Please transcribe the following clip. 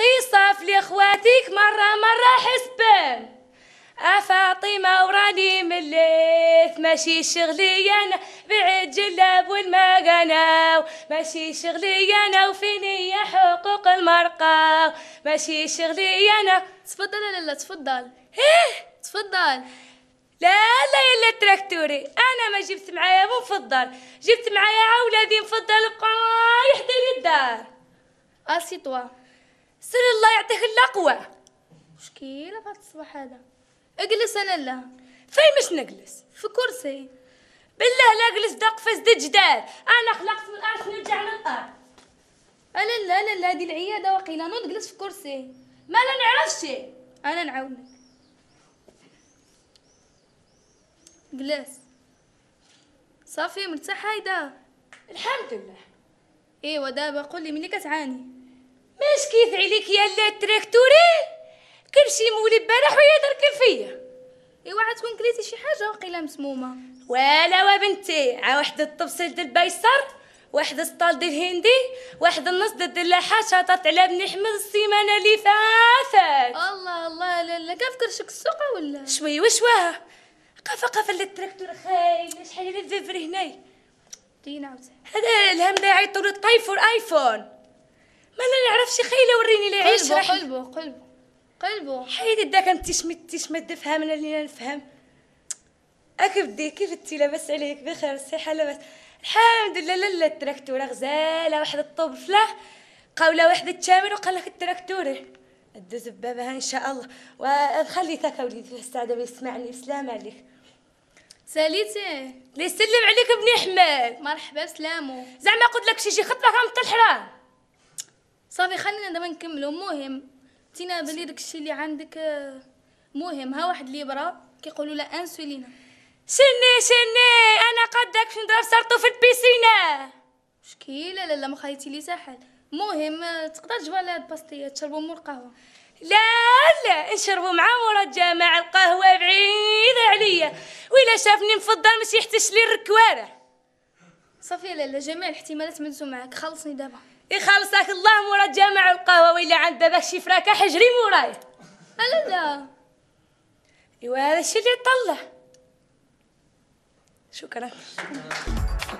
قصة في لإخواتك مرة مرة حسبان أفاطمة وراني مليت ماشي شغلي أنا بعيد جلاب والمقناو ماشي شغلي أنا وفيني حقوق المرقاو ماشي شغلي أنا تفضل يا لالا تفضل إيه تفضل لا لا يا تراكتوري انا ما جبت معايا مفضل جبت معايا عولادي مفضل بقى يحضر الدار اسي توا سر الله يعطيه الأقوى مشكلة هذا الصباح هذا اجلس أنا لا فين مش نجلس في كرسي بالله لا اجلس دق سد جدال انا خلقت من الارض نرجع للارض انا لا انا لا هذه العياده وقيله نجلس في كرسي ما لا نعرفش انا نعاونك جلس صافي مرتاح هايدا الحمد لله ايوا دابا قولي مني كتعاني ماش كيف عليك يا لا تراكتوري كل شي مولي بارح وهي درك فيا ايوا تكون كليتي شي حاجه وقيله مسمومه ولا وبنتي ع واحد الطبسل ديال البيصر واحد السطال ديال الهندي واحد النص ديال اللاحات شاطات على بن حمد السيمانه اللي فاتت الله الله لا لا كاف كرشك السوق ولا شوي وشواها قفا قفا اللي التراكتور خايب شحال اللي فيفر هناي دينا عاوتاني هذا الهم ضايع يطول الطيف والايفون ما لا نعرف شي وريني لي عيش قلبه قلبو قلبو قلبو حيدي داك انت شمت شمت فهم انا اللي نفهم اك بدي كيف انتي لاباس عليك بخير صحه لاباس الحمد لله لا التراكتور غزاله واحد الطوب فلاح قاوله واحد التامر وقال لك التراكتوره دوز ببابها ان شاء الله وخلي تاك وليدي السعاده بيسمعني بسلام عليك ساليتي ليسلم عليك بني حمال مرحبا سلامو زعما قلت لك شي شي خطره كامل الحرام صافي خلينا دابا نكملوا مهم تينا بلي داكشي اللي عندك آه، مهم ها واحد ليبره كيقولوا لا انسولينا شني شني انا قدك شنو نضرب سرطو في البيسينا مشكيله لا لا ما خايتي لي ساحل مهم آه، تقدر تجبر لها الباستيه تشربوا مور القهوه لا لا نشربوا مع مورا الجامع القهوه بعيده عليا ولا شافني مفضل ماشي يحتش لي الركواره صافي لا جميع الاحتمالات مدزو معاك خلصني دابا يخلصك الله مورا جامع القهوه ويلا عند هذاك شي فراكه حجري موراي لا لا ايوا هذا الشيء اللي طلع شكرا